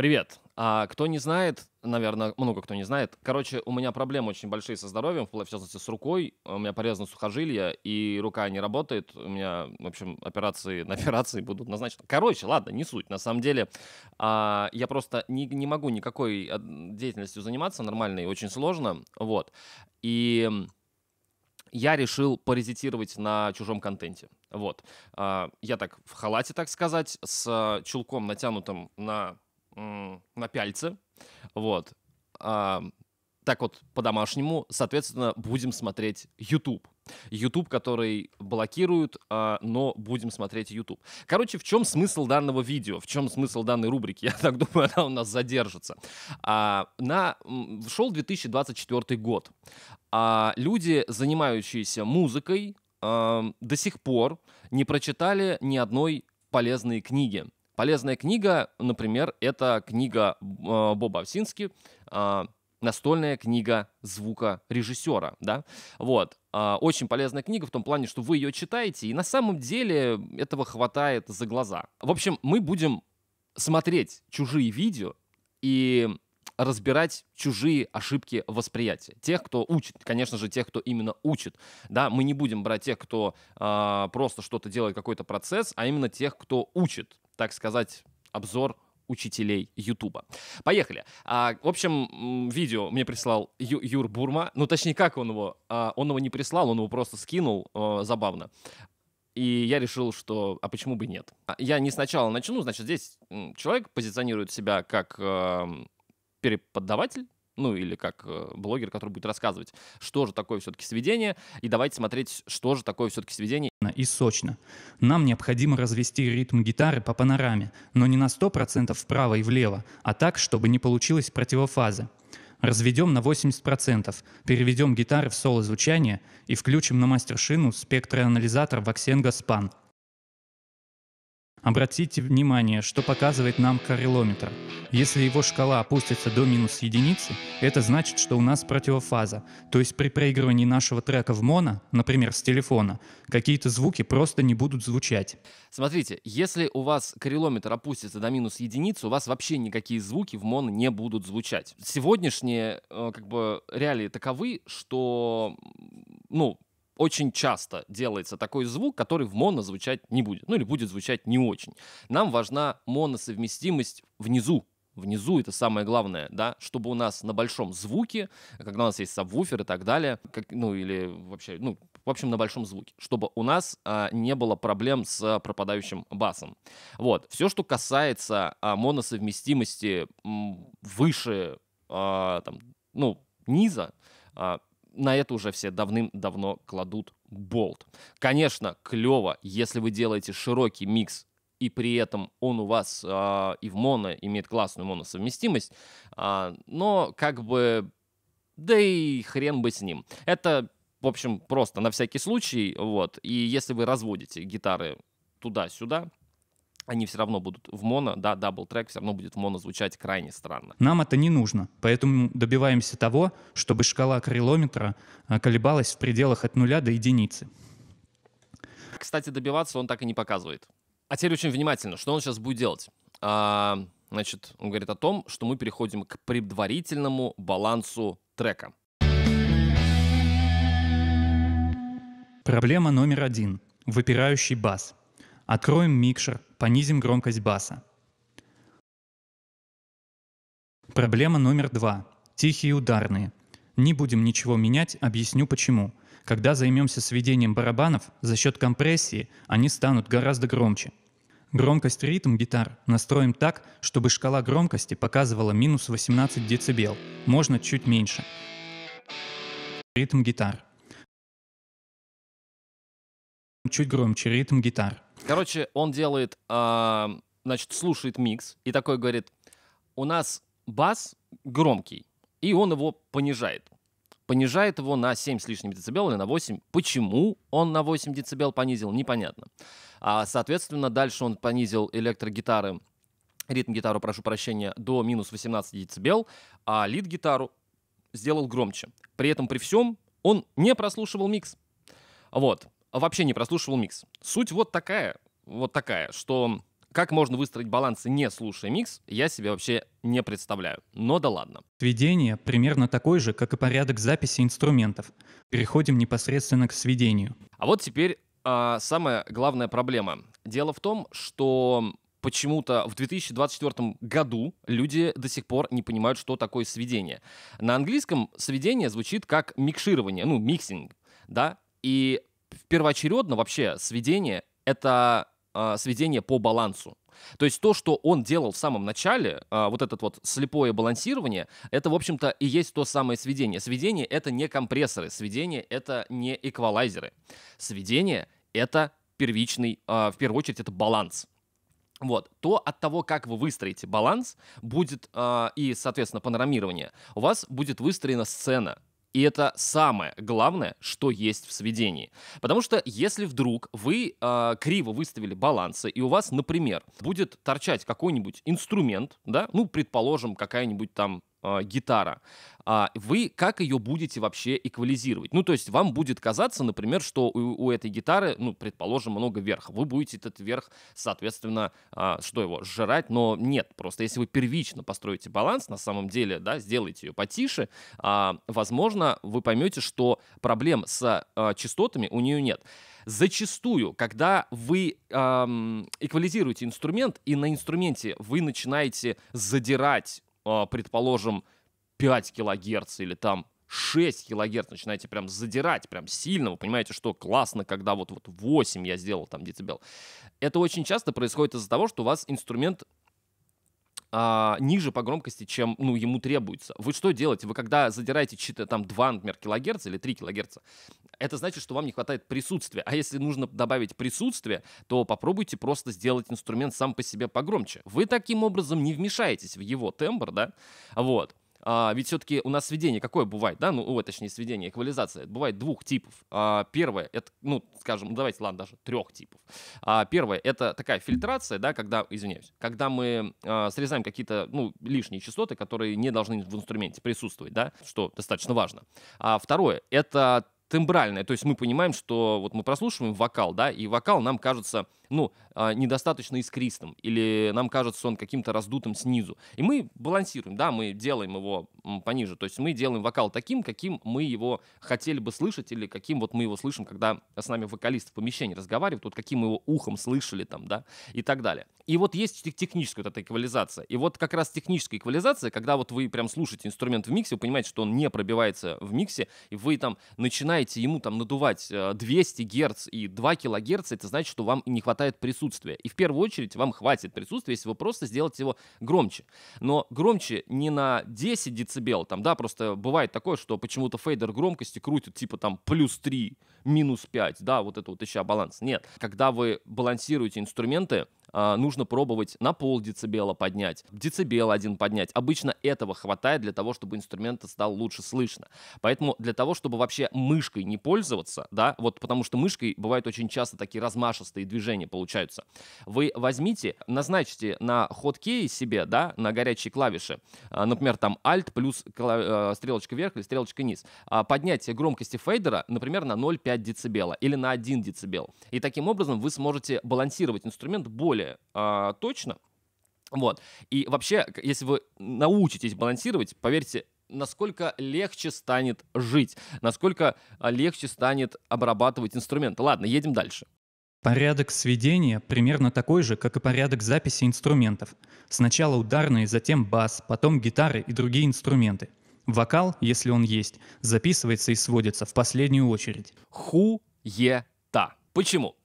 Привет. А кто не знает, наверное, много кто не знает. Короче, у меня проблемы очень большие со здоровьем, в частности, с рукой. У меня порезано сухожилие, и рука не работает. У меня, в общем, операции на операции будут назначены. Короче, ладно, не суть. На самом деле, а, я просто не, не могу никакой а, деятельностью заниматься нормальной, очень сложно. Вот. И я решил паразитировать на чужом контенте. Вот. А, я так в халате, так сказать, с а, чулком натянутым на на пяльце. Вот. А, так вот, по-домашнему, соответственно, будем смотреть YouTube. YouTube, который блокируют, а, но будем смотреть YouTube. Короче, в чем смысл данного видео? В чем смысл данной рубрики? Я так думаю, она у нас задержится. А, на, шел 2024 год. А, люди, занимающиеся музыкой, а, до сих пор не прочитали ни одной полезной книги. Полезная книга, например, это книга э, Боба Овсински э, настольная книга звука режиссера, да, вот. Э, очень полезная книга в том плане, что вы ее читаете, и на самом деле этого хватает за глаза. В общем, мы будем смотреть чужие видео и разбирать чужие ошибки восприятия. Тех, кто учит, конечно же, тех, кто именно учит. Да, мы не будем брать тех, кто э, просто что-то делает, какой-то процесс, а именно тех, кто учит так сказать, обзор учителей Ютуба. Поехали. А, в общем, видео мне прислал Ю- Юр Бурма. Ну, точнее, как он его? А, он его не прислал, он его просто скинул. А, забавно. И я решил, что а почему бы нет? А, я не сначала начну, значит, здесь человек позиционирует себя как э, преподаватель, ну или как э, блогер, который будет рассказывать, что же такое все-таки сведение, и давайте смотреть, что же такое все-таки сведение. И сочно. Нам необходимо развести ритм гитары по панораме, но не на 100% вправо и влево, а так, чтобы не получилось противофазы. Разведем на 80%, переведем гитары в соло-звучание и включим на мастершину спектроанализатор Voxengo Span. Обратите внимание, что показывает нам коррелометр. Если его шкала опустится до минус единицы, это значит, что у нас противофаза. То есть при проигрывании нашего трека в моно, например, с телефона, какие-то звуки просто не будут звучать. Смотрите, если у вас коррелометр опустится до минус единицы, у вас вообще никакие звуки в моно не будут звучать. Сегодняшние э, как бы, реалии таковы, что ну, очень часто делается такой звук, который в моно звучать не будет, ну или будет звучать не очень. Нам важна моносовместимость внизу, внизу это самое главное, да, чтобы у нас на большом звуке, когда у нас есть сабвуфер и так далее, как, ну или вообще, ну, в общем, на большом звуке, чтобы у нас а, не было проблем с пропадающим басом. Вот, все, что касается а, моносовместимости м, выше, а, там, ну, низа, а, на это уже все давным-давно кладут болт. Конечно, клево, если вы делаете широкий микс и при этом он у вас э, и в моно имеет классную моносовместимость, э, но как бы да и хрен бы с ним. Это, в общем, просто на всякий случай, вот. И если вы разводите гитары туда-сюда, они все равно будут в моно, да, дабл-трек все равно будет в моно звучать крайне странно. Нам это не нужно, поэтому добиваемся того, чтобы шкала крилометра а, колебалась в пределах от нуля до единицы. Кстати, добиваться он так и не показывает. А теперь очень внимательно, что он сейчас будет делать? А, значит, он говорит о том, что мы переходим к предварительному балансу трека. Проблема номер один. Выпирающий бас. Откроем микшер, Понизим громкость баса. Проблема номер два. Тихие ударные. Не будем ничего менять, объясню почему. Когда займемся сведением барабанов, за счет компрессии они станут гораздо громче. Громкость ритм гитар настроим так, чтобы шкала громкости показывала минус 18 дБ, можно чуть меньше. Ритм гитар. Чуть громче ритм гитар. Короче, он делает, а, значит, слушает микс и такой говорит, у нас бас громкий, и он его понижает. Понижает его на 7 с лишним децибел или на 8. Почему он на 8 децибел понизил, непонятно. А, соответственно, дальше он понизил электрогитары, ритм-гитару, прошу прощения, до минус 18 децибел, а лид-гитару сделал громче. При этом, при всем, он не прослушивал микс. Вот вообще не прослушивал микс. Суть вот такая, вот такая, что как можно выстроить баланс, не слушая микс, я себе вообще не представляю. Но да ладно. Сведение примерно такое же, как и порядок записи инструментов. Переходим непосредственно к сведению. А вот теперь э, самая главная проблема. Дело в том, что почему-то в 2024 году люди до сих пор не понимают, что такое сведение. На английском сведение звучит как микширование, ну, миксинг, да? И первоочередно вообще сведение — это э, сведение по балансу. То есть то, что он делал в самом начале, а, вот этот вот слепое балансирование, это, в общем-то, и есть то самое сведение. Сведение — это не компрессоры, сведение — это не эквалайзеры. Сведение — это первичный, а, в первую очередь, это баланс. Вот, то от того, как вы выстроите баланс, будет э, и, соответственно, панорамирование, у вас будет выстроена сцена, и это самое главное, что есть в сведении. Потому что если вдруг вы э, криво выставили балансы, и у вас, например, будет торчать какой-нибудь инструмент, да, ну, предположим, какая-нибудь там э, гитара, а вы как ее будете вообще эквализировать? Ну, то есть вам будет казаться, например, что у, у этой гитары, ну, предположим, много верха. Вы будете этот верх, соответственно, э, что его, сжирать, но нет. Просто если вы первично построите баланс, на самом деле, да, сделаете ее потише, э, возможно, вы поймете, что проблем с э, частотами у нее нет. Зачастую, когда вы эм, эквализируете инструмент, и на инструменте вы начинаете задирать а, предположим, 5 килогерц или там 6 килогерц начинаете прям задирать, прям сильно, вы понимаете, что классно, когда вот, вот 8 я сделал там децибел. Это очень часто происходит из-за того, что у вас инструмент а, ниже по громкости, чем ну, ему требуется. Вы что делаете? Вы когда задираете чьи-то там 2, например, килогерца или 3 килогерца, это значит, что вам не хватает присутствия. А если нужно добавить присутствие, то попробуйте просто сделать инструмент сам по себе погромче. Вы таким образом не вмешаетесь в его тембр, да? Вот. А, ведь все-таки у нас сведение какое бывает, да, ну, ой, точнее, сведение, эквализация, бывает двух типов. А, первое, это, ну, скажем, ну, давайте, ладно, даже трех типов. А, первое, это такая фильтрация, да, когда, извиняюсь, когда мы а, срезаем какие-то, ну, лишние частоты, которые не должны в инструменте присутствовать, да, что достаточно важно. А, второе, это тембральное, то есть мы понимаем, что вот мы прослушиваем вокал, да, и вокал нам кажется ну, а, недостаточно искристым, или нам кажется он каким-то раздутым снизу. И мы балансируем, да, мы делаем его пониже, то есть мы делаем вокал таким, каким мы его хотели бы слышать, или каким вот мы его слышим, когда с нами вокалист в помещении разговаривает, вот каким мы его ухом слышали там, да, и так далее. И вот есть техническая вот эта эквализация. И вот как раз техническая эквализация, когда вот вы прям слушаете инструмент в миксе, вы понимаете, что он не пробивается в миксе, и вы там начинаете ему там надувать 200 э, Гц и 2 кГц, это значит, что вам не хватает хватает присутствия. И в первую очередь вам хватит присутствия, если вы просто сделаете его громче. Но громче не на 10 дБ, там, да, просто бывает такое, что почему-то фейдер громкости крутит, типа там плюс 3, минус 5, да, вот это вот еще баланс. Нет, когда вы балансируете инструменты, а, нужно пробовать на пол децибела поднять, децибел один поднять. Обычно этого хватает для того, чтобы инструмент стал лучше слышно. Поэтому для того, чтобы вообще мышкой не пользоваться, да, вот потому что мышкой бывают очень часто такие размашистые движения получаются. Вы возьмите, назначите на хоткей себе, да, на горячие клавиши, а, например, там Alt плюс э, стрелочка вверх или стрелочка вниз, а поднятие громкости фейдера, например, на 0,5 дБ или на 1 дБ. И таким образом вы сможете балансировать инструмент более э, точно. Вот. И вообще, если вы научитесь балансировать, поверьте, насколько легче станет жить, насколько а, легче станет обрабатывать инструмент. Ладно, едем дальше. Порядок сведения примерно такой же, как и порядок записи инструментов. Сначала ударные, затем бас, потом гитары и другие инструменты. Вокал, если он есть, записывается и сводится в последнюю очередь. Ху-е-та. Почему?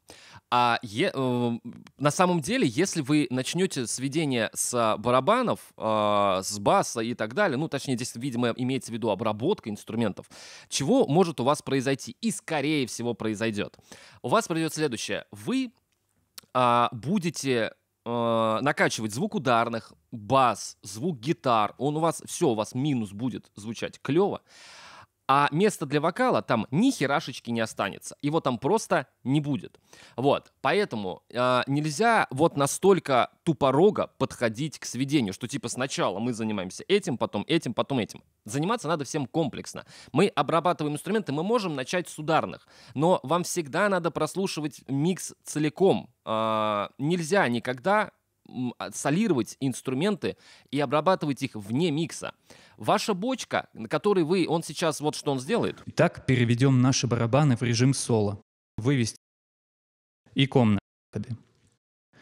А е, э, на самом деле, если вы начнете сведение с барабанов, э, с баса и так далее, ну, точнее, здесь, видимо, имеется в виду обработка инструментов, чего может у вас произойти и, скорее всего, произойдет. У вас произойдет следующее. Вы э, будете э, накачивать звук ударных, бас, звук гитар. Он у вас все, у вас минус будет звучать клево. А место для вокала там ни херашечки не останется. Его там просто не будет. Вот. Поэтому э, нельзя вот настолько тупорога подходить к сведению, что типа сначала мы занимаемся этим, потом этим, потом этим. Заниматься надо всем комплексно. Мы обрабатываем инструменты, мы можем начать с ударных, но вам всегда надо прослушивать микс целиком, а, нельзя никогда а, солировать инструменты и обрабатывать их вне микса. Ваша бочка, на которой вы, он сейчас, вот что он сделает. Итак, переведем наши барабаны в режим соло. Вывести и комнаты.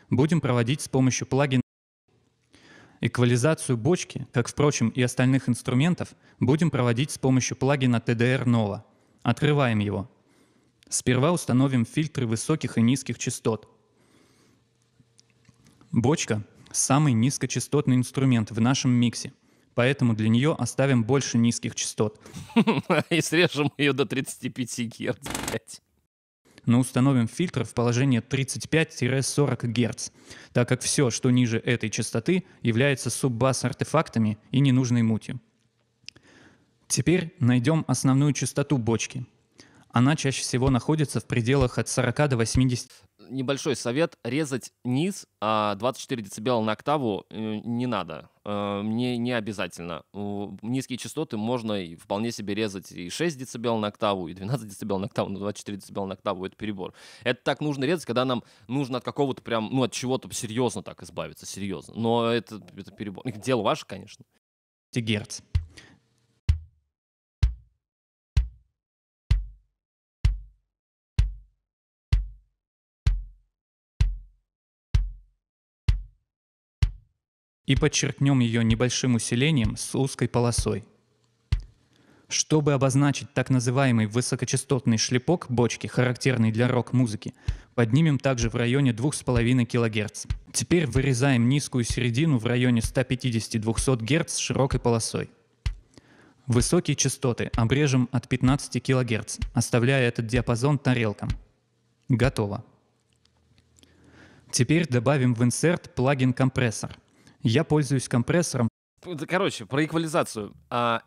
Будем проводить с помощью плагина Эквализацию бочки, как, впрочем, и остальных инструментов, будем проводить с помощью плагина TDR Nova. Открываем его. Сперва установим фильтры высоких и низких частот. Бочка – самый низкочастотный инструмент в нашем миксе, поэтому для нее оставим больше низких частот. И срежем ее до 35 Гц, блядь но установим фильтр в положение 35-40 Гц, так как все, что ниже этой частоты, является суббас-артефактами и ненужной мутью. Теперь найдем основную частоту бочки. Она чаще всего находится в пределах от 40 до 80 небольшой совет. Резать низ, а 24 дБ на октаву э, не надо. Э, не, не обязательно. Низкие частоты можно вполне себе резать и 6 дБ на октаву, и 12 дБ на октаву, но 24 дБ на октаву — это перебор. Это так нужно резать, когда нам нужно от какого-то прям, ну, от чего-то серьезно так избавиться, серьезно. Но это, это перебор. Дело ваше, конечно. Герц. и подчеркнем ее небольшим усилением с узкой полосой. Чтобы обозначить так называемый высокочастотный шлепок бочки, характерный для рок-музыки, поднимем также в районе 2,5 кГц. Теперь вырезаем низкую середину в районе 150-200 Гц широкой полосой. Высокие частоты обрежем от 15 кГц, оставляя этот диапазон тарелкам. Готово. Теперь добавим в инсерт плагин компрессор. Я пользуюсь компрессором. Короче, про эквализацию. А,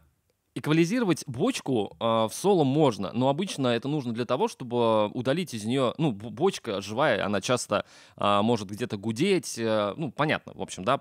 эквализировать бочку а, в соло можно, но обычно это нужно для того, чтобы удалить из нее, ну, бочка живая, она часто а, может где-то гудеть, а, ну, понятно, в общем, да,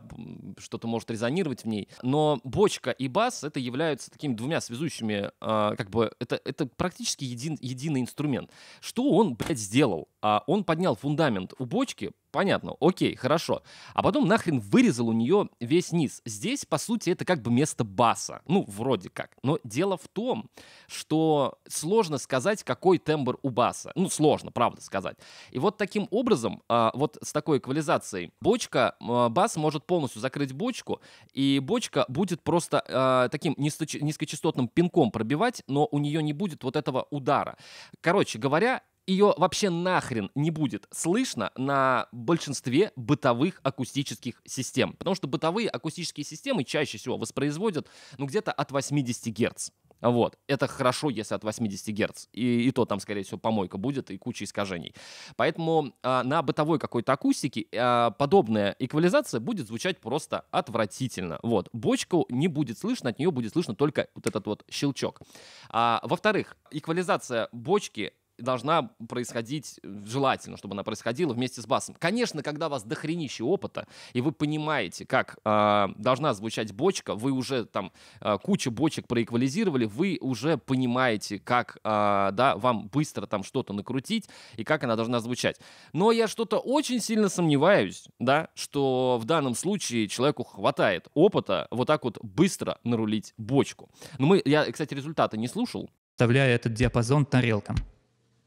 что-то может резонировать в ней. Но бочка и бас это являются такими двумя связующими, а, как бы, это, это практически един, единый инструмент. Что он, блядь, сделал? А, он поднял фундамент у бочки, Понятно, окей, хорошо. А потом нахрен вырезал у нее весь низ. Здесь, по сути, это как бы место баса. Ну, вроде как. Но дело в том, что сложно сказать, какой тембр у баса. Ну, сложно, правда, сказать. И вот таким образом, а, вот с такой эквализацией, бочка, а, бас может полностью закрыть бочку, и бочка будет просто а, таким низкочастотным пинком пробивать, но у нее не будет вот этого удара. Короче говоря, ее вообще нахрен не будет слышно на большинстве бытовых акустических систем. Потому что бытовые акустические системы чаще всего воспроизводят ну, где-то от 80 Гц. Вот. Это хорошо, если от 80 Гц. И, и то там, скорее всего, помойка будет и куча искажений. Поэтому э, на бытовой какой-то акустике э, подобная эквализация будет звучать просто отвратительно. Вот. Бочку не будет слышно, от нее будет слышно только вот этот вот щелчок. А, во-вторых, эквализация бочки должна происходить, э, желательно, чтобы она происходила вместе с басом. Конечно, когда у вас дохренище опыта, и вы понимаете, как э, должна звучать бочка, вы уже там э, кучу бочек проэквализировали, вы уже понимаете, как э, да, вам быстро там что-то накрутить и как она должна звучать. Но я что-то очень сильно сомневаюсь, да, что в данном случае человеку хватает опыта вот так вот быстро нарулить бочку. Но мы, я, кстати, результаты не слушал. Вставляю этот диапазон тарелкам.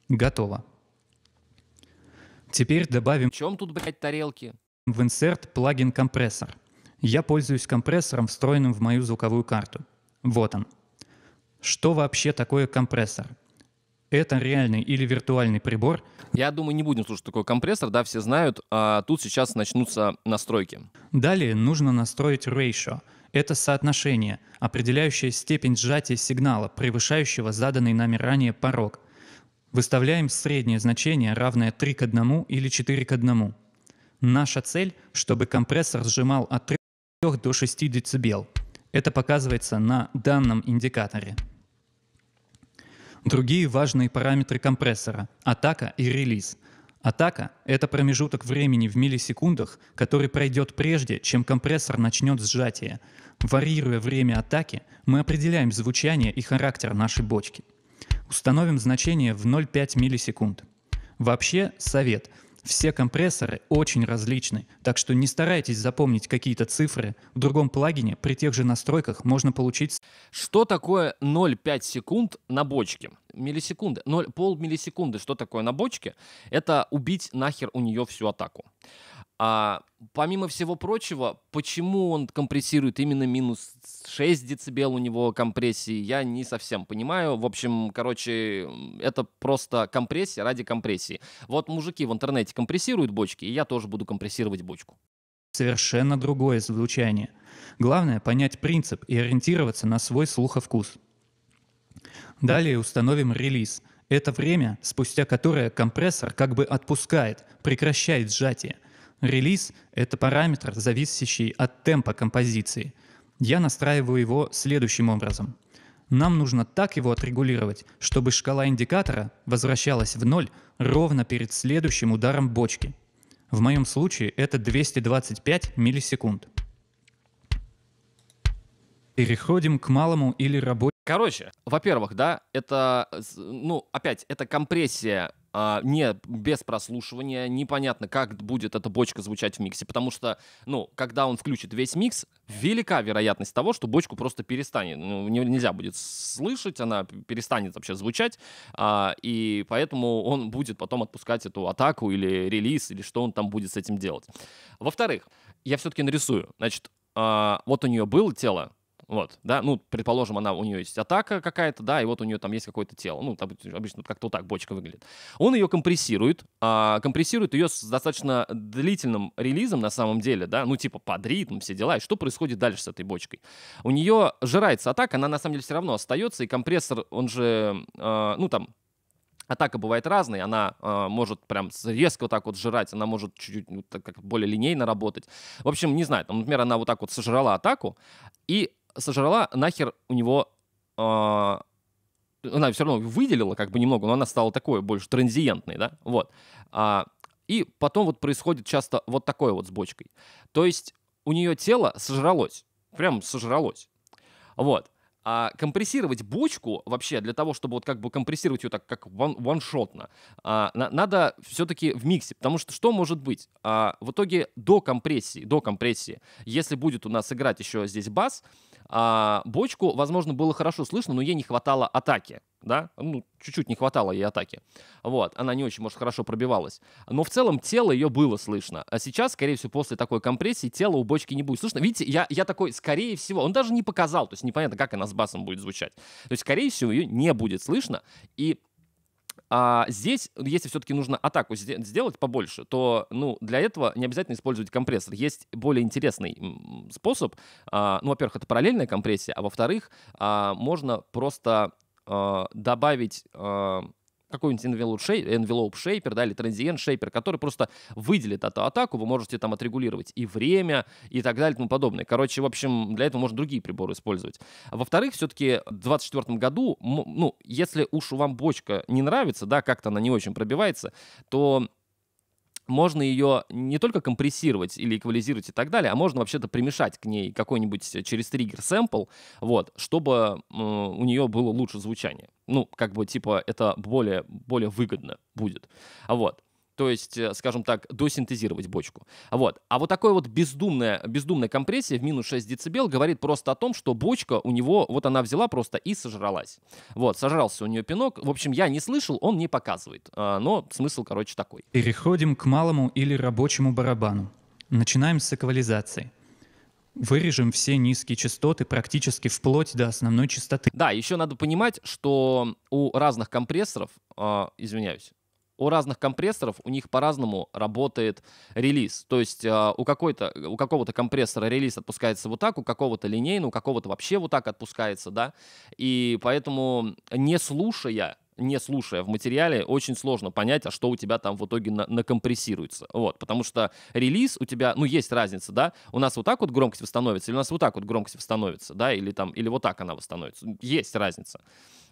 Готово. Теперь добавим... В чем тут, блядь, тарелки? В инсерт плагин компрессор. Я пользуюсь компрессором, встроенным в мою звуковую карту. Вот он. Что вообще такое компрессор? Это реальный или виртуальный прибор? Я думаю, не будем слушать такой компрессор, да, все знают. А тут сейчас начнутся настройки. Далее нужно настроить ratio. Это соотношение, определяющее степень сжатия сигнала, превышающего заданный нами ранее порог – Выставляем среднее значение, равное 3 к 1 или 4 к 1. Наша цель, чтобы компрессор сжимал от 3 до 6 дБ. Это показывается на данном индикаторе. Другие важные параметры компрессора – атака и релиз. Атака – это промежуток времени в миллисекундах, который пройдет прежде, чем компрессор начнет сжатие. Варьируя время атаки, мы определяем звучание и характер нашей бочки. Установим значение в 0,5 миллисекунд. Вообще, совет. Все компрессоры очень различны, так что не старайтесь запомнить какие-то цифры. В другом плагине при тех же настройках можно получить... Что такое 0,5 секунд на бочке? Миллисекунды. 0, пол миллисекунды что такое на бочке? Это убить нахер у нее всю атаку. А помимо всего прочего, почему он компрессирует именно минус 6 децибел у него компрессии, я не совсем понимаю. В общем, короче, это просто компрессия ради компрессии. Вот мужики в интернете компрессируют бочки, и я тоже буду компрессировать бочку. Совершенно другое звучание. Главное — понять принцип и ориентироваться на свой слух и вкус. Далее установим релиз. Это время, спустя которое компрессор как бы отпускает, прекращает сжатие — Релиз — это параметр, зависящий от темпа композиции. Я настраиваю его следующим образом. Нам нужно так его отрегулировать, чтобы шкала индикатора возвращалась в ноль ровно перед следующим ударом бочки. В моем случае это 225 миллисекунд. Переходим к малому или рабочему. Короче, во-первых, да, это, ну, опять, это компрессия а, не без прослушивания, непонятно, как будет эта бочка звучать в миксе, потому что, ну, когда он включит весь микс, велика вероятность того, что бочку просто перестанет, ну, не, нельзя будет слышать, она перестанет вообще звучать, а, и поэтому он будет потом отпускать эту атаку или релиз, или что он там будет с этим делать. Во-вторых, я все-таки нарисую, значит, а, вот у нее было тело, вот, да, ну, предположим, она, у нее есть атака какая-то, да, и вот у нее там есть какое-то тело. Ну, там, обычно как-то вот так бочка выглядит. Он ее компрессирует, а, компрессирует ее с достаточно длительным релизом на самом деле, да, ну, типа под ритм, все дела. И что происходит дальше с этой бочкой? У нее жирается атака, она на самом деле все равно остается, и компрессор, он же, э, ну, там, Атака бывает разной, она э, может прям резко вот так вот жрать, она может чуть-чуть ну, так, как более линейно работать. В общем, не знаю, там, например, она вот так вот сожрала атаку, и сожрала нахер у него... Э, она все равно выделила как бы немного, но она стала такой, больше транзиентной, да, вот. А, и потом вот происходит часто вот такое вот с бочкой. То есть у нее тело сожралось, прям сожралось. Вот. А компрессировать бочку вообще для того, чтобы вот как бы компрессировать ее так как ваншотно, а, на, надо все-таки в миксе, потому что что может быть? А, в итоге до компрессии, до компрессии, если будет у нас играть еще здесь бас, а, бочку, возможно, было хорошо слышно, но ей не хватало атаки да, ну, чуть-чуть не хватало ей атаки. Вот, она не очень, может, хорошо пробивалась. Но в целом тело ее было слышно. А сейчас, скорее всего, после такой компрессии тело у бочки не будет слышно. Видите, я, я такой, скорее всего, он даже не показал, то есть непонятно, как она с басом будет звучать. То есть, скорее всего, ее не будет слышно. И а здесь, если все-таки нужно атаку сделать побольше, то ну, для этого не обязательно использовать компрессор. Есть более интересный способ. А, ну, во-первых, это параллельная компрессия, а во-вторых, а, можно просто э, добавить э, какой-нибудь envelope, shaper, да, или transient shaper, который просто выделит эту атаку, вы можете там отрегулировать и время, и так далее, и тому подобное. Короче, в общем, для этого можно другие приборы использовать. Во-вторых, все-таки в 2024 году, ну, если уж вам бочка не нравится, да, как-то она не очень пробивается, то можно ее не только компрессировать или эквализировать и так далее, а можно вообще-то примешать к ней какой-нибудь э, через триггер сэмпл, вот, чтобы э, у нее было лучше звучание. Ну, как бы, типа, это более, более выгодно будет. Вот то есть, э, скажем так, досинтезировать бочку. Вот. А вот такая вот бездумная, бездумная компрессия в минус 6 дБ говорит просто о том, что бочка у него, вот она взяла просто и сожралась. Вот, сожрался у нее пинок. В общем, я не слышал, он не показывает. А, но смысл, короче, такой. Переходим к малому или рабочему барабану. Начинаем с эквализации вырежем все низкие частоты практически вплоть до основной частоты. Да, еще надо понимать, что у разных компрессоров, э, извиняюсь, у разных компрессоров у них по-разному работает релиз. То есть э, у, какой-то, у какого-то компрессора релиз отпускается вот так, у какого-то линейно, у какого-то вообще вот так отпускается, да. И поэтому не слушая не слушая в материале, очень сложно понять, а что у тебя там в итоге на накомпрессируется. Вот, потому что релиз у тебя, ну, есть разница, да, у нас вот так вот громкость восстановится, или у нас вот так вот громкость восстановится, да, или там, или вот так она восстановится. Ну, есть разница.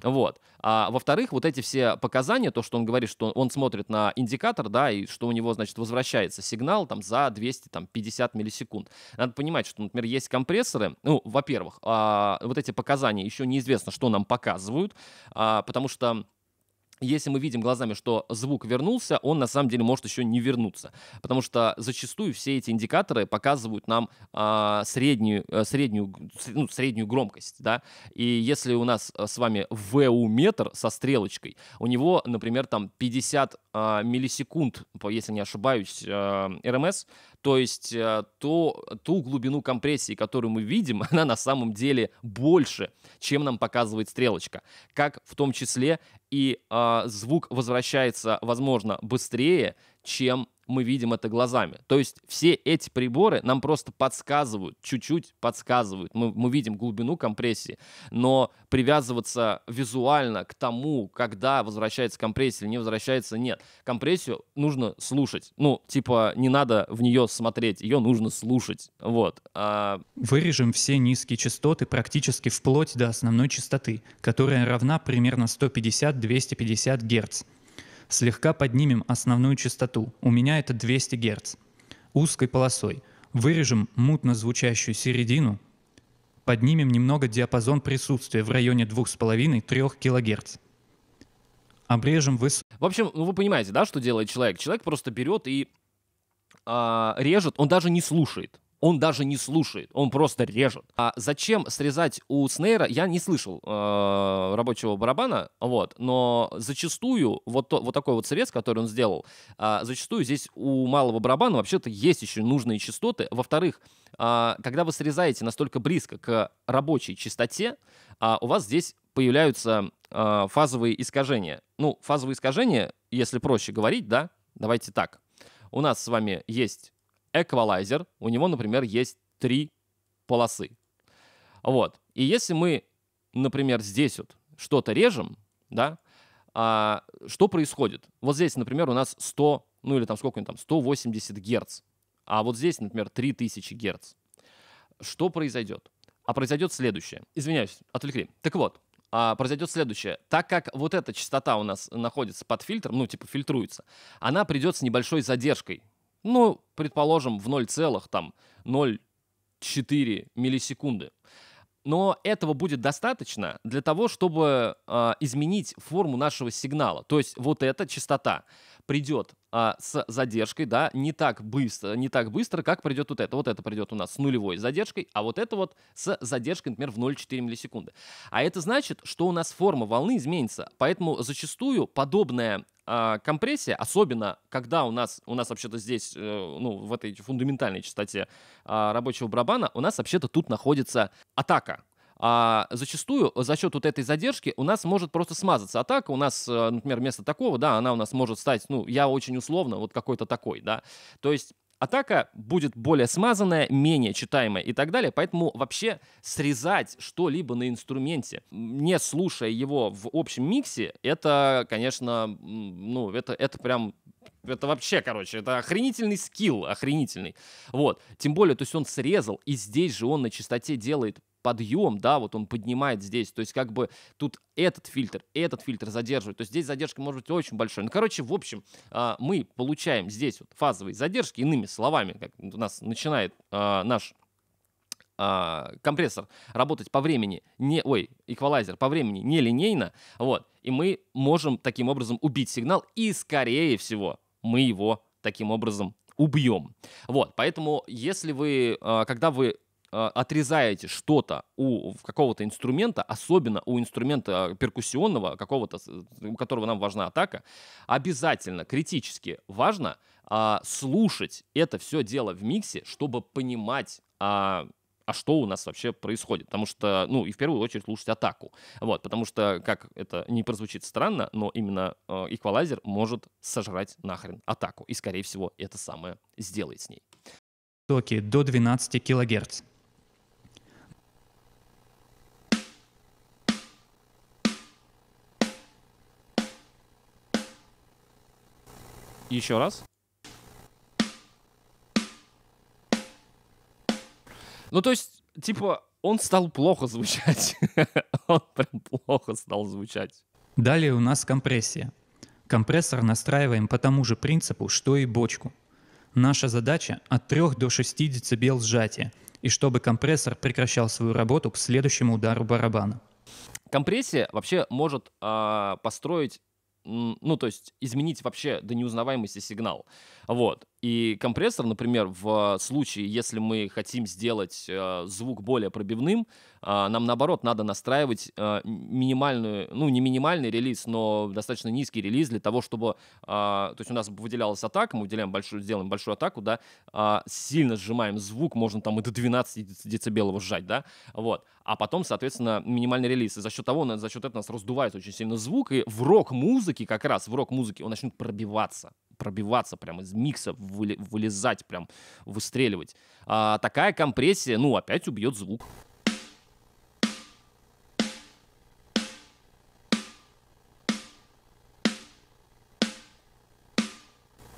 Вот. А во-вторых, вот эти все показания, то, что он говорит, что он смотрит на индикатор, да, и что у него, значит, возвращается сигнал там за 200, там, 50 миллисекунд. Надо понимать, что, например, есть компрессоры, ну, во-первых, а, вот эти показания еще неизвестно, что нам показывают, а, потому что если мы видим глазами, что звук вернулся, он на самом деле может еще не вернуться. Потому что зачастую все эти индикаторы показывают нам э, среднюю, э, среднюю, ну, среднюю громкость. Да? И если у нас э, с вами ВУ-метр со стрелочкой, у него, например, там 50 э, а, миллисекунд, если не ошибаюсь, э, РМС, то есть э, то, ту глубину компрессии, которую мы видим, она на самом деле больше, чем нам показывает стрелочка. Как в том числе и э, звук возвращается, возможно, быстрее, чем мы видим это глазами. То есть все эти приборы нам просто подсказывают, чуть-чуть подсказывают. Мы, мы видим глубину компрессии, но привязываться визуально к тому, когда возвращается компрессия или не возвращается, нет. Компрессию нужно слушать. Ну, типа, не надо в нее смотреть, ее нужно слушать. Вот. А... Вырежем все низкие частоты практически вплоть до основной частоты, которая равна примерно 150-250 Гц. Слегка поднимем основную частоту, у меня это 200 Гц, узкой полосой. Вырежем мутно звучащую середину, поднимем немного диапазон присутствия в районе 2,5-3 кГц. Обрежем выс... В общем, ну вы понимаете, да, что делает человек? Человек просто берет и э, режет, он даже не слушает он даже не слушает, он просто режет. А зачем срезать у снейра, я не слышал э, рабочего барабана, вот, но зачастую вот, то, вот такой вот срез, который он сделал, э, зачастую здесь у малого барабана вообще-то есть еще нужные частоты. Во-вторых, э, когда вы срезаете настолько близко к рабочей частоте, э, у вас здесь появляются э, фазовые искажения. Ну, фазовые искажения, если проще говорить, да, давайте так. У нас с вами есть эквалайзер, у него, например, есть три полосы. Вот. И если мы, например, здесь вот что-то режем, да, а, что происходит? Вот здесь, например, у нас 100, ну или там сколько там, 180 Гц. А вот здесь, например, 3000 Гц. Что произойдет? А произойдет следующее. Извиняюсь, отвлекли. Так вот, а, произойдет следующее. Так как вот эта частота у нас находится под фильтром, ну типа фильтруется, она придет с небольшой задержкой ну, предположим, в 0, там 0,4 миллисекунды. Но этого будет достаточно для того, чтобы э, изменить форму нашего сигнала. То есть вот эта частота, придет а, с задержкой, да, не так быстро, не так быстро, как придет вот это. Вот это придет у нас с нулевой задержкой, а вот это вот с задержкой, например, в 0,4 миллисекунды. А это значит, что у нас форма волны изменится. Поэтому зачастую подобная а, компрессия, особенно когда у нас, у нас вообще-то здесь, э, ну, в этой фундаментальной частоте а, рабочего барабана, у нас вообще-то тут находится атака, а зачастую э, за счет вот этой задержки у нас может просто смазаться атака. У нас, э, например, вместо такого, да, она у нас может стать, ну, я очень условно, вот какой-то такой, да. То есть атака будет более смазанная, менее читаемая и так далее. Поэтому вообще срезать что-либо на инструменте, не слушая его в общем миксе, это, конечно, ну, это, это прям это вообще, короче, это охренительный скилл, охренительный. Вот. Тем более, то есть он срезал, и здесь же он на чистоте делает подъем, да, вот он поднимает здесь, то есть как бы тут этот фильтр, этот фильтр задерживает, то есть здесь задержка может быть очень большой. Ну, короче, в общем, а, мы получаем здесь вот фазовые задержки, иными словами, как у нас начинает а, наш а, компрессор работать по времени не, ой, эквалайзер по времени нелинейно. вот, и мы можем таким образом убить сигнал, и скорее всего мы его таким образом убьем. Вот, поэтому если вы, когда вы а, отрезаете что-то у какого-то инструмента, особенно у инструмента а, перкуссионного, какого-то, у которого нам важна атака, обязательно, критически важно а, слушать это все дело в миксе, чтобы понимать, а, а что у нас вообще происходит. Потому что, ну, и в первую очередь слушать атаку. Вот, потому что, как это не прозвучит странно, но именно а, эквалайзер может сожрать нахрен атаку. И, скорее всего, это самое сделает с ней. Токи до 12 килогерц. Еще раз. Ну, то есть, типа, он стал плохо звучать. он прям плохо стал звучать. Далее у нас компрессия. Компрессор настраиваем по тому же принципу, что и бочку. Наша задача от 3 до 6 дБ сжатия, и чтобы компрессор прекращал свою работу к следующему удару барабана. Компрессия вообще может э, построить ну, то есть изменить вообще до неузнаваемости сигнал. Вот. И компрессор, например, в а, случае, если мы хотим сделать а, звук более пробивным, а, нам, наоборот, надо настраивать а, минимальную, ну, не минимальный релиз, но достаточно низкий релиз для того, чтобы... А, то есть у нас выделялась атака, мы выделяем большую, сделаем большую атаку, да, сильно сжимаем звук, можно там и до 12 децибел его сжать, да, вот. А потом, соответственно, минимальный релиз. И за счет того, за счет этого нас раздувает очень сильно звук, и в рок-музыке, как раз в рок-музыке он начнет пробиваться пробиваться прямо из микса, вылезать прям, выстреливать. А, такая компрессия, ну, опять убьет звук.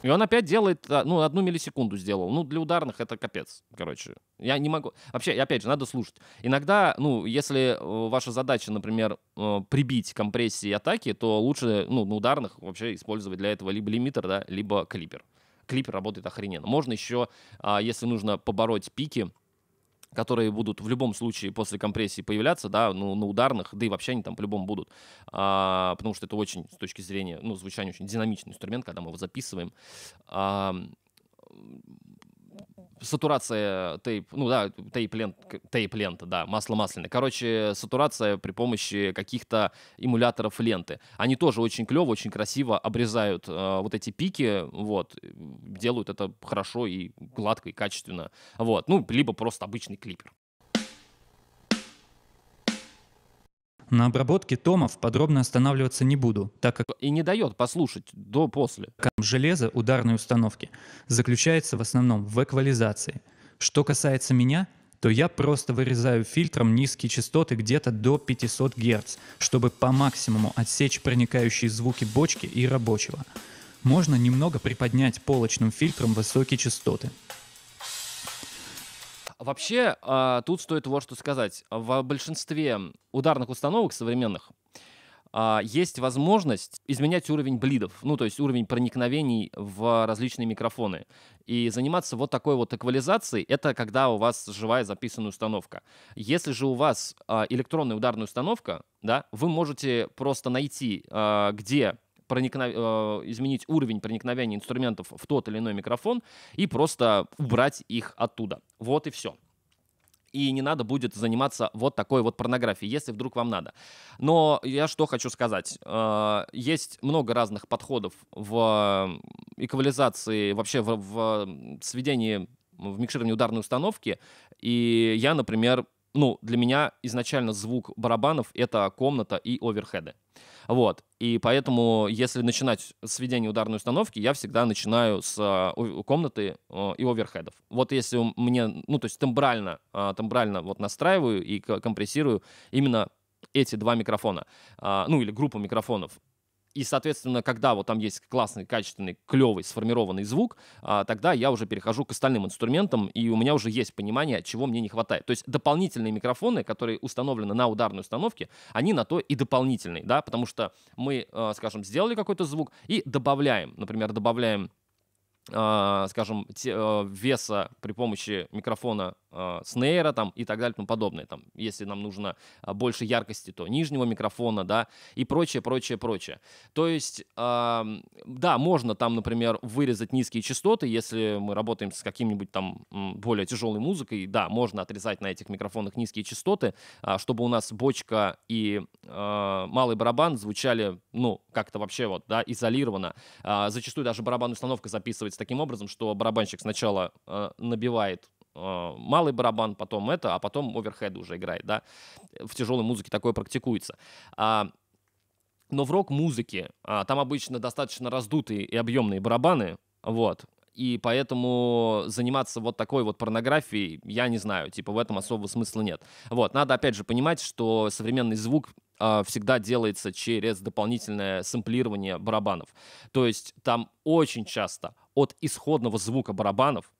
И он опять делает, а, ну, одну миллисекунду сделал. Ну, для ударных это капец, короче. Я не могу... Вообще, опять же, надо слушать. Иногда, ну, если э, ваша задача, например, э, прибить компрессии атаки, то лучше, ну, на ударных вообще использовать для этого либо лимитер, да, либо клипер. Клипер работает охрененно. Можно еще, а, если нужно побороть пики, которые будут в любом случае после компрессии появляться, да, ну, на ударных, да и вообще они там по-любому будут, а, потому что это очень, с точки зрения, ну, звучание очень динамичный инструмент, когда мы его записываем. А, сатурация э, тейп, ну да, тейп, лент, тейп лента, да, масло масляное. Короче, сатурация при помощи каких-то эмуляторов ленты. Они тоже очень клево, очень красиво обрезают э, вот эти пики, вот, делают это хорошо и гладко и качественно, вот. Ну, либо просто обычный клипер. На обработке томов подробно останавливаться не буду, так как... И не дает послушать до-после. Железо ударной установки заключается в основном в эквализации. Что касается меня, то я просто вырезаю фильтром низкие частоты где-то до 500 Гц, чтобы по максимуму отсечь проникающие звуки бочки и рабочего. Можно немного приподнять полочным фильтром высокие частоты. Вообще, а, тут стоит вот что сказать. В большинстве ударных установок современных а, есть возможность изменять уровень блидов, ну, то есть уровень проникновений в различные микрофоны. И заниматься вот такой вот эквализацией, это когда у вас живая записанная установка. Если же у вас а, электронная ударная установка, да, вы можете просто найти, где проникнов... Э, изменить уровень проникновения инструментов в тот или иной микрофон и просто убрать их оттуда. Вот и все и не надо будет заниматься вот такой вот порнографией, если вдруг вам надо. Но я что хочу сказать. Э, есть много разных подходов в э, эквализации, вообще в, в сведении в микшировании ударной установки. И я, например, ну, для меня изначально звук барабанов — это комната и оверхеды. Вот. И поэтому, если начинать с ведения ударной установки, я всегда начинаю с а, комнаты а, и оверхедов. Вот если мне, ну, то есть тембрально, а, тембрально вот настраиваю и компрессирую именно эти два микрофона, ну или группу микрофонов, и, соответственно, когда вот там есть классный, качественный, клевый, сформированный звук, а, тогда я уже перехожу к остальным инструментам, и у меня уже есть понимание, чего мне не хватает. То есть дополнительные микрофоны, которые установлены на ударной установке, они на то и дополнительные, да, потому что мы, а, скажем, сделали какой-то звук и добавляем, например, добавляем а, скажем, веса при помощи микрофона э, снейра там и так далее и тому подобное. Там, если нам нужно а, больше яркости, то нижнего микрофона, да, и прочее, прочее, прочее. То есть, э, да, можно там, например, вырезать низкие частоты, если мы работаем с каким-нибудь там более тяжелой музыкой, да, можно отрезать на этих микрофонах низкие частоты, чтобы у нас бочка и э, малый барабан звучали, ну, как-то вообще вот, да, изолированно. Э, зачастую даже барабанная установка записывается таким образом, что барабанщик сначала э, набивает Э, малый барабан, потом это, а потом оверхед уже играет, да. В тяжелой музыке такое практикуется. А, но в рок-музыке а, там обычно достаточно раздутые и объемные барабаны, вот, и поэтому заниматься вот такой вот порнографией, я не знаю, типа в этом особого смысла нет. Вот, надо опять же понимать, что современный звук а, всегда делается через дополнительное сэмплирование барабанов. То есть там очень часто от исходного звука барабанов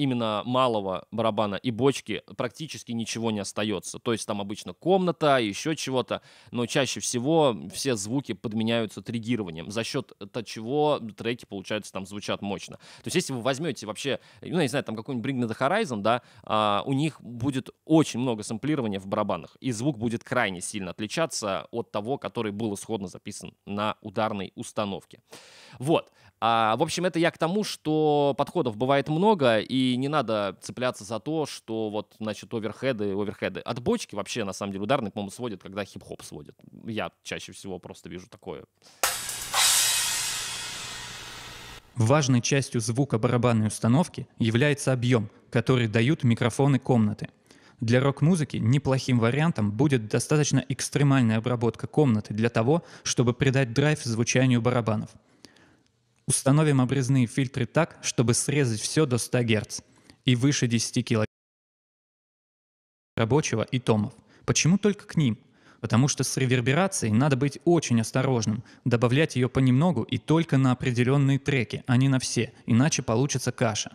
именно малого барабана и бочки практически ничего не остается. То есть там обычно комната, еще чего-то, но чаще всего все звуки подменяются триггированием, за счет чего треки, получается, там звучат мощно. То есть если вы возьмете вообще, ну, я не знаю, там какой-нибудь Bring Me The Horizon, да, а, у них будет очень много сэмплирования в барабанах, и звук будет крайне сильно отличаться от того, который был исходно записан на ударной установке. Вот. А, в общем, это я к тому, что подходов бывает много, и не надо цепляться за то, что вот, значит, оверхеды, оверхеды. От бочки вообще, на самом деле, ударный, по-моему, сводят, когда хип-хоп сводит. Я чаще всего просто вижу такое. Важной частью звука барабанной установки является объем, который дают микрофоны комнаты. Для рок-музыки неплохим вариантом будет достаточно экстремальная обработка комнаты для того, чтобы придать драйв звучанию барабанов – Установим обрезные фильтры так, чтобы срезать все до 100 Гц и выше 10 кГц рабочего и томов. Почему только к ним? Потому что с реверберацией надо быть очень осторожным, добавлять ее понемногу и только на определенные треки, а не на все, иначе получится каша.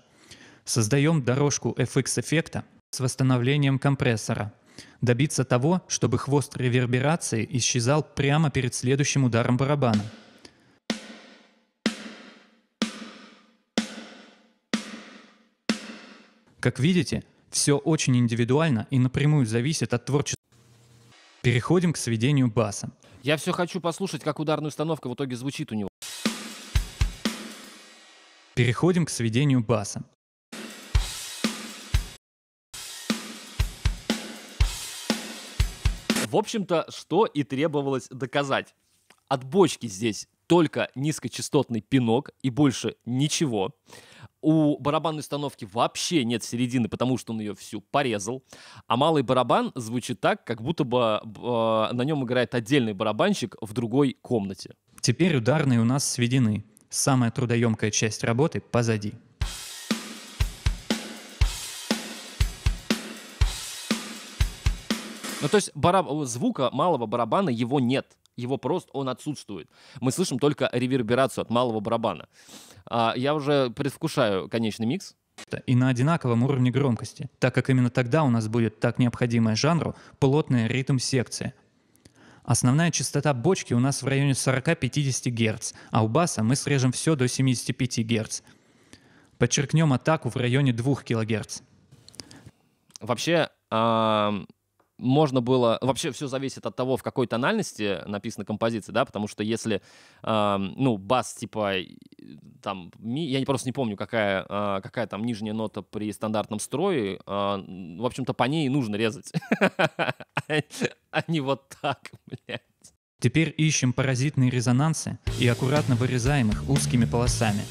Создаем дорожку FX-эффекта с восстановлением компрессора. Добиться того, чтобы хвост реверберации исчезал прямо перед следующим ударом барабана. Как видите, все очень индивидуально и напрямую зависит от творчества. Переходим к сведению баса. Я все хочу послушать, как ударная установка в итоге звучит у него. Переходим к сведению баса. В общем-то, что и требовалось доказать. От бочки здесь только низкочастотный пинок и больше ничего. У барабанной установки вообще нет середины, потому что он ее всю порезал. А малый барабан звучит так, как будто бы э, на нем играет отдельный барабанщик в другой комнате. Теперь ударные у нас сведены. Самая трудоемкая часть работы позади. Ну, то есть бараб... звука малого барабана его нет его просто, он отсутствует. Мы слышим только реверберацию от малого барабана. А, я уже предвкушаю конечный микс. И на одинаковом уровне громкости, так как именно тогда у нас будет так необходимая жанру плотная ритм-секция. Основная частота бочки у нас в районе 40-50 Гц, а у баса мы срежем все до 75 Гц. Подчеркнем атаку в районе 2 кГц. Вообще, можно было... Вообще все зависит от того, в какой тональности написана композиция, да, потому что если, э, ну, бас типа, там, ми, я просто не помню, какая, э, какая там нижняя нота при стандартном строе, э, в общем-то, по ней нужно резать, а, а не вот так, блядь. Теперь ищем паразитные резонансы и аккуратно вырезаем их узкими полосами.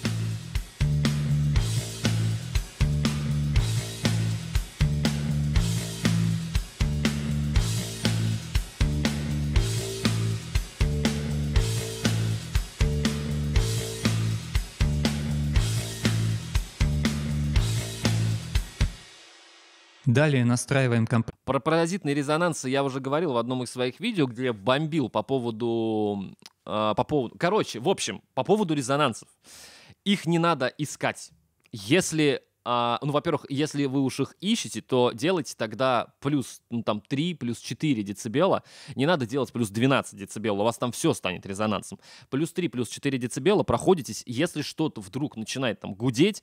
Далее настраиваем комп... Про паразитные резонансы я уже говорил в одном из своих видео, где бомбил по поводу... Э, по поводу... Короче, в общем, по поводу резонансов. Их не надо искать. Если а, ну, во-первых, если вы уж их ищете, то делайте тогда плюс ну, там, 3, плюс 4 децибела. Не надо делать плюс 12 децибел, у вас там все станет резонансом. Плюс 3, плюс 4 децибела проходитесь. Если что-то вдруг начинает там гудеть,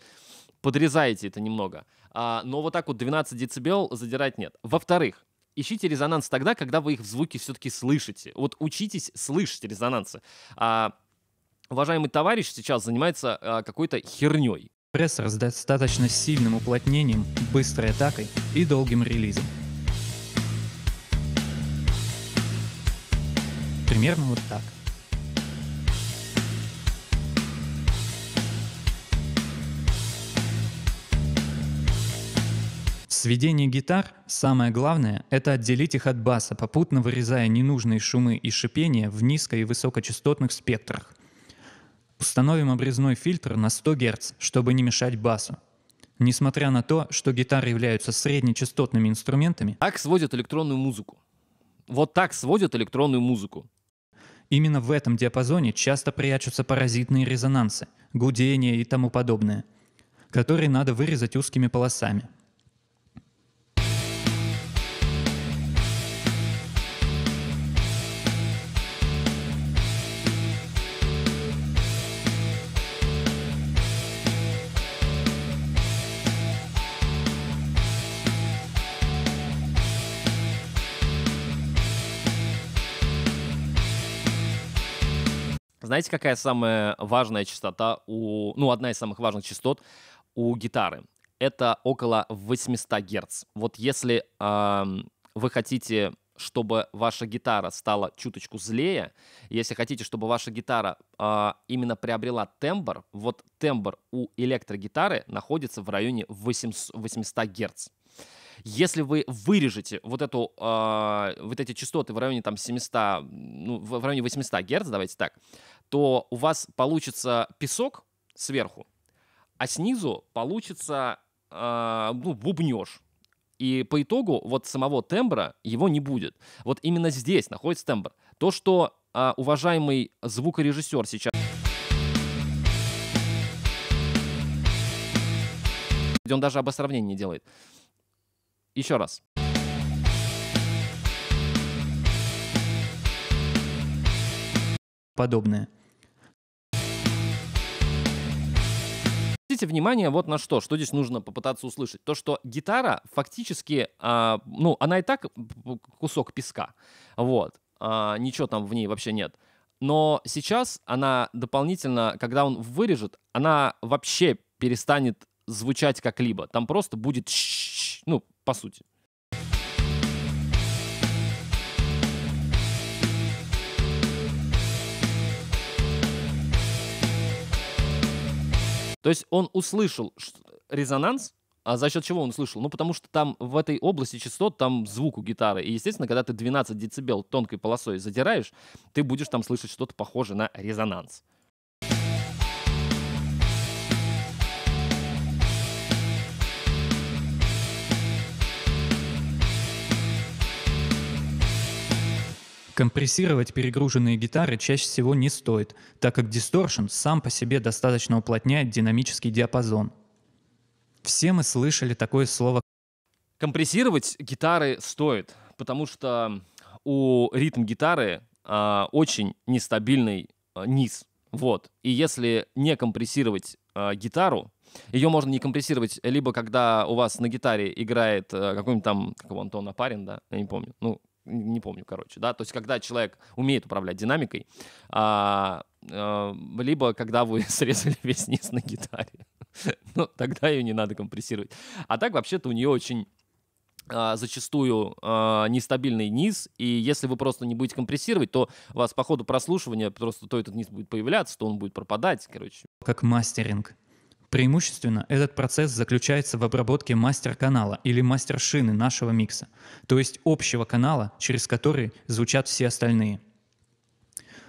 подрезаете это немного. А, но вот так вот 12 децибел задирать нет. Во-вторых, ищите резонанс тогда, когда вы их в звуке все-таки слышите. Вот учитесь слышать резонансы. А, уважаемый товарищ сейчас занимается а, какой-то херней прессор с достаточно сильным уплотнением, быстрой атакой и долгим релизом. Примерно вот так. В сведении гитар самое главное — это отделить их от баса, попутно вырезая ненужные шумы и шипения в низко- и высокочастотных спектрах — Установим обрезной фильтр на 100 Гц, чтобы не мешать басу. Несмотря на то, что гитары являются среднечастотными инструментами... Так сводят электронную музыку. Вот так сводят электронную музыку. Именно в этом диапазоне часто прячутся паразитные резонансы, гудения и тому подобное, которые надо вырезать узкими полосами – Знаете, какая самая важная частота у... Ну, одна из самых важных частот у гитары? Это около 800 Гц. Вот если э, вы хотите чтобы ваша гитара стала чуточку злее, если хотите, чтобы ваша гитара э, именно приобрела тембр, вот тембр у электрогитары находится в районе 800, 800 Гц. Если вы вырежете вот, эту, э, вот эти частоты в районе там 700, ну, в районе 800 Гц, давайте так, то у вас получится песок сверху, а снизу получится э, ну, бубнеж. И по итогу вот самого тембра его не будет. Вот именно здесь находится тембр. То, что э, уважаемый звукорежиссер сейчас... Он даже об сравнении не делает. Еще раз. Подобное. обратите внимание вот на что, что здесь нужно попытаться услышать. То, что гитара фактически, э, ну, она и так кусок песка, вот, э, ничего там в ней вообще нет. Но сейчас она дополнительно, когда он вырежет, она вообще перестанет звучать как-либо. Там просто будет вещь. Ну, по сути. То есть он услышал резонанс, а за счет чего он услышал? Ну, потому что там в этой области частот там звук у гитары. И, естественно, когда ты 12 децибел тонкой полосой задираешь, ты будешь там слышать что-то похожее на резонанс. Компрессировать перегруженные гитары чаще всего не стоит, так как дисторшн сам по себе достаточно уплотняет динамический диапазон. Все мы слышали такое слово. Компрессировать гитары стоит, потому что у ритм гитары э, очень нестабильный э, низ. Вот. И если не компрессировать э, гитару, ее можно не компрессировать, либо когда у вас на гитаре играет э, какой-нибудь там, как его, Антон Апарин, да, я не помню, ну, не помню, короче, да, то есть когда человек умеет управлять динамикой, а, а, либо когда вы срезали весь низ на гитаре, ну, тогда ее не надо компрессировать. А так вообще-то у нее очень а, зачастую э, нестабильный низ, и если вы просто не будете компрессировать, то у вас по ходу прослушивания просто то этот низ будет появляться, то он будет пропадать, короче. Как мастеринг. Преимущественно этот процесс заключается в обработке мастер-канала или мастер-шины нашего микса, то есть общего канала, через который звучат все остальные.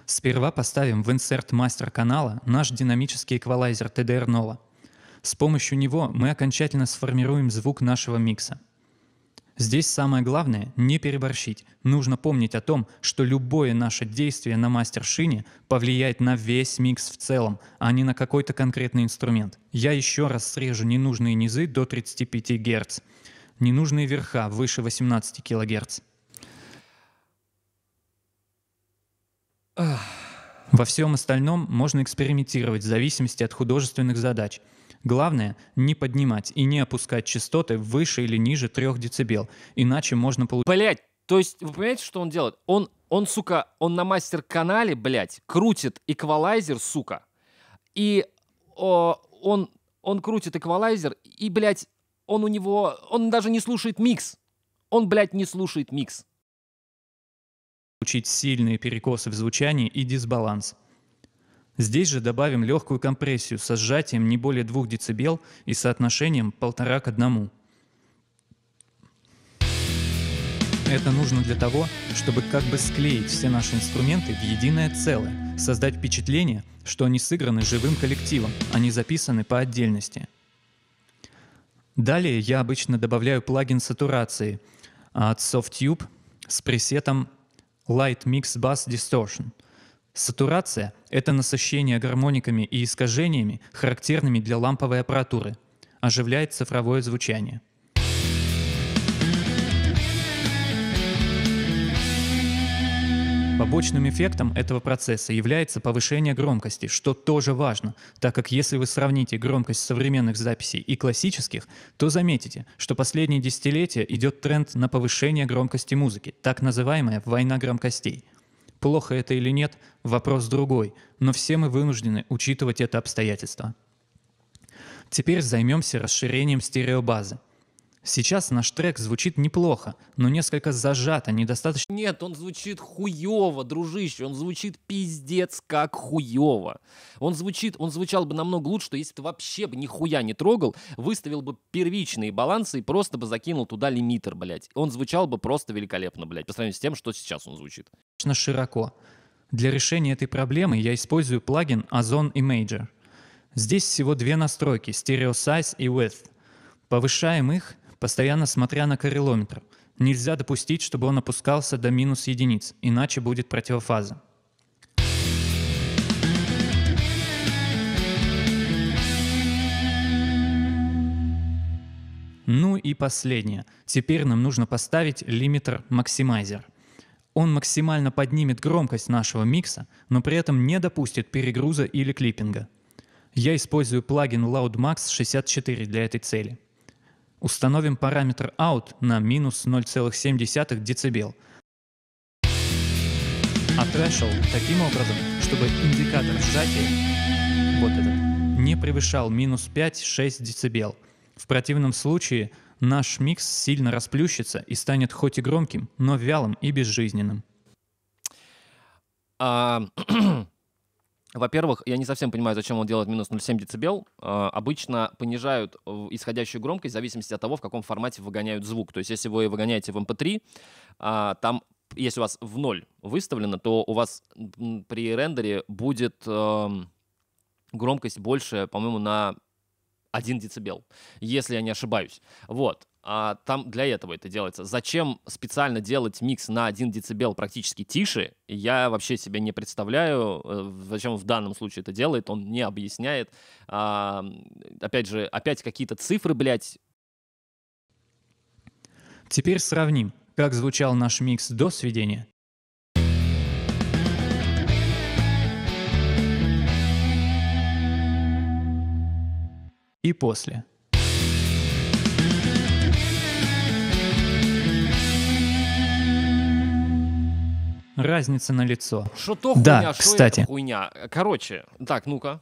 Сперва поставим в инсерт мастер-канала наш динамический эквалайзер TDR-NOLA. С помощью него мы окончательно сформируем звук нашего микса – Здесь самое главное – не переборщить. Нужно помнить о том, что любое наше действие на мастер-шине повлияет на весь микс в целом, а не на какой-то конкретный инструмент. Я еще раз срежу ненужные низы до 35 Гц, ненужные верха выше 18 кГц. Во всем остальном можно экспериментировать в зависимости от художественных задач – Главное — не поднимать и не опускать частоты выше или ниже 3 дБ, иначе можно получить... Блять! То есть, вы понимаете, что он делает? Он, он, сука, он на мастер-канале, блять, крутит эквалайзер, сука, и о, он, он крутит эквалайзер, и, блядь, он у него... Он даже не слушает микс. Он, блядь, не слушает микс. Учить сильные перекосы в звучании и дисбаланс. Здесь же добавим легкую компрессию со сжатием не более 2 дБ и соотношением 1,5 к 1. Это нужно для того, чтобы как бы склеить все наши инструменты в единое целое, создать впечатление, что они сыграны живым коллективом, а не записаны по отдельности. Далее я обычно добавляю плагин сатурации от SoftTube с пресетом Light Mix Bass Distortion – Сатурация – это насыщение гармониками и искажениями, характерными для ламповой аппаратуры. Оживляет цифровое звучание. Побочным эффектом этого процесса является повышение громкости, что тоже важно, так как если вы сравните громкость современных записей и классических, то заметите, что последние десятилетия идет тренд на повышение громкости музыки, так называемая «война громкостей». Плохо это или нет – вопрос другой, но все мы вынуждены учитывать это обстоятельство. Теперь займемся расширением стереобазы – Сейчас наш трек звучит неплохо, но несколько зажато, недостаточно... Нет, он звучит хуево, дружище, он звучит пиздец как хуево. Он звучит, он звучал бы намного лучше, что если ты вообще бы нихуя не трогал, выставил бы первичные балансы и просто бы закинул туда лимитер, блядь. Он звучал бы просто великолепно, блядь, по сравнению с тем, что сейчас он звучит. ...широко. Для решения этой проблемы я использую плагин Ozone Imager. Здесь всего две настройки – Stereo Size и Width. Повышаем их, постоянно смотря на коррелометр. Нельзя допустить, чтобы он опускался до минус единиц, иначе будет противофаза. Ну и последнее. Теперь нам нужно поставить лимитер максимайзер. Он максимально поднимет громкость нашего микса, но при этом не допустит перегруза или клиппинга. Я использую плагин LoudMax 64 для этой цели. Установим параметр out на минус 0,7 дБ, а threshold таким образом, чтобы индикатор сжатия, вот этот, не превышал минус 5-6 дБ. В противном случае наш микс сильно расплющится и станет хоть и громким, но вялым и безжизненным. А, Во-первых, я не совсем понимаю, зачем он делает минус 0,7 дБ. А, обычно понижают исходящую громкость в зависимости от того, в каком формате выгоняют звук. То есть если вы выгоняете в MP3, эм а, там, если у вас в ноль выставлено, то у вас при рендере будет эм, громкость больше, по-моему, на 1 дБ, если я не ошибаюсь. Вот а, там для этого это делается. Зачем специально делать микс на 1 децибел практически тише, я вообще себе не представляю, э, зачем в данном случае это делает, он не объясняет. А, опять же, опять какие-то цифры, блядь. Теперь сравним, как звучал наш микс до сведения и после. Разница на лицо. Что то хуйня, да, что кстати. это хуйня. Короче, так, ну-ка.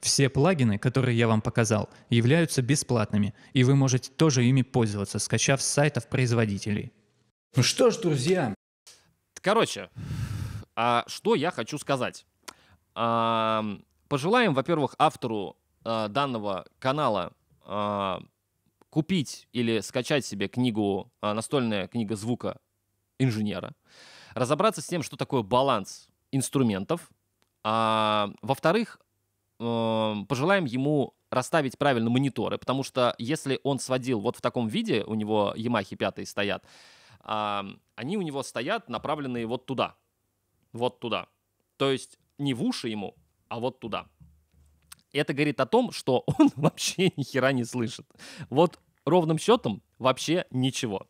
Все плагины, которые я вам показал, являются бесплатными, и вы можете тоже ими пользоваться, скачав с сайтов производителей. Ну что ж, друзья. Короче, а что я хочу сказать? А, пожелаем, во-первых, автору а, данного канала а, купить или скачать себе книгу, а, настольная книга звука инженера разобраться с тем, что такое баланс инструментов. А, во-вторых, э, пожелаем ему расставить правильно мониторы, потому что если он сводил вот в таком виде, у него Yamaha 5 стоят, э, они у него стоят направленные вот туда, вот туда. То есть не в уши ему, а вот туда. Это говорит о том, что он вообще ни хера не слышит. Вот ровным счетом вообще ничего.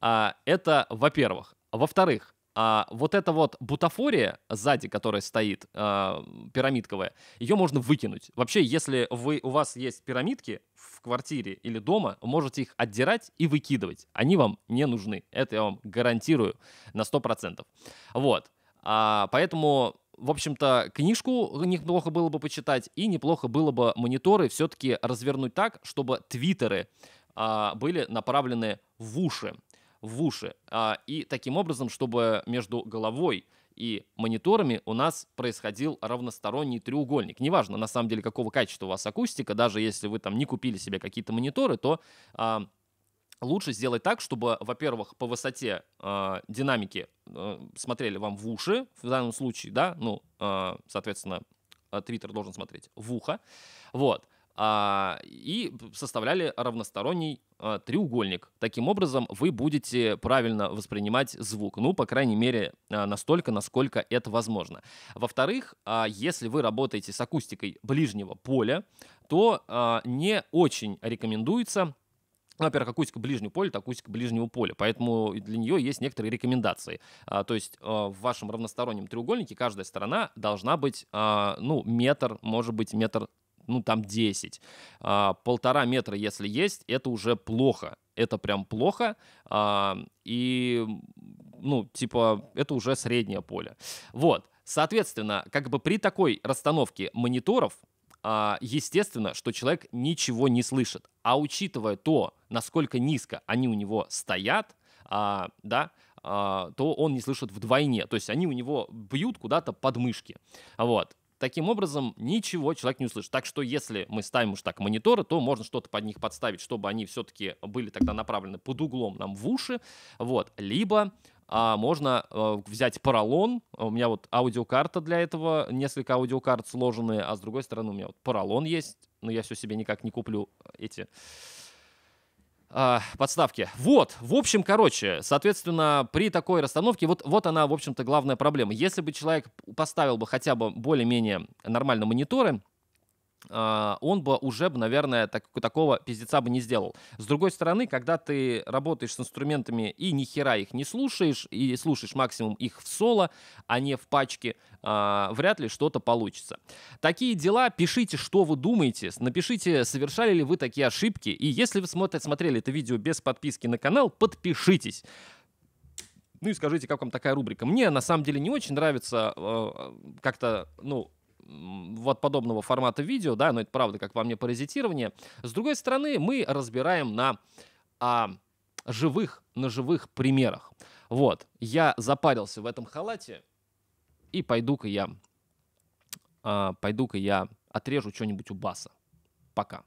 А, это, во-первых. Во-вторых, а, вот эта вот бутафория сзади, которая стоит, а, пирамидковая, ее можно выкинуть. Вообще, если вы, у вас есть пирамидки в квартире или дома, можете их отдирать и выкидывать. Они вам не нужны. Это я вам гарантирую на 100%. Вот. А, поэтому в общем-то, книжку неплохо было бы почитать, и неплохо было бы мониторы все-таки развернуть так, чтобы твиттеры а, были направлены в уши в уши. А, и таким образом, чтобы между головой и мониторами у нас происходил равносторонний треугольник. Неважно, на самом деле, какого качества у вас акустика, даже если вы там не купили себе какие-то мониторы, то а, лучше сделать так, чтобы, во-первых, по высоте э, динамики э, смотрели вам в уши, в данном случае, да, ну, э, соответственно, Твиттер должен смотреть в ухо, вот, а, и составляли равносторонний а, треугольник. Таким образом, вы будете правильно воспринимать звук, ну, по крайней мере, а, настолько, насколько это возможно. Во-вторых, если вы работаете с акустикой ближнего поля, то не очень рекомендуется во-первых, акустика ближнего поля, это акустика ближнего поля, поэтому для нее есть некоторые рекомендации. А, то есть а, в вашем равностороннем треугольнике каждая сторона должна быть, а, ну, метр, может быть, метр ну, там 10. А, полтора метра, если есть, это уже плохо. Это прям плохо. А, и, ну, типа, это уже среднее поле. Вот. Соответственно, как бы при такой расстановке мониторов, а, естественно, что человек ничего не слышит. А учитывая то, насколько низко они у него стоят, а, да, а, то он не слышит вдвойне. То есть они у него бьют куда-то подмышки. Вот. Таким образом, ничего человек не услышит. Так что, если мы ставим уж так мониторы, то можно что-то под них подставить, чтобы они все-таки были тогда направлены под углом нам в уши. Вот. Либо а можно э, взять поролон. У меня вот аудиокарта для этого, несколько аудиокарт сложены, а с другой стороны у меня вот поролон есть, но я все себе никак не куплю э, эти а, подставки. Вот, в общем, короче, соответственно, при такой расстановке, вот, вот она, в общем-то, главная проблема. Если бы человек поставил бы хотя бы более-менее нормально мониторы, а, он бы уже, наверное, так, такого пиздеца бы не сделал. С другой стороны, когда ты работаешь с инструментами и ни хера их не слушаешь, и слушаешь максимум их в соло, а не в пачке, э, вряд ли что-то получится. Такие дела, пишите, что вы думаете, напишите, совершали ли вы такие ошибки, и если вы смотрели это видео без подписки на канал, подпишитесь. Ну и скажите, как вам такая рубрика. Мне на самом деле не очень нравится э, как-то, ну, вот подобного формата видео, да, но это правда, как во мне паразитирование. С другой стороны, мы разбираем на а, живых, на живых примерах. Вот, я запарился в этом халате, и пойду-ка я, а, пойду-ка я отрежу что-нибудь у Баса. Пока.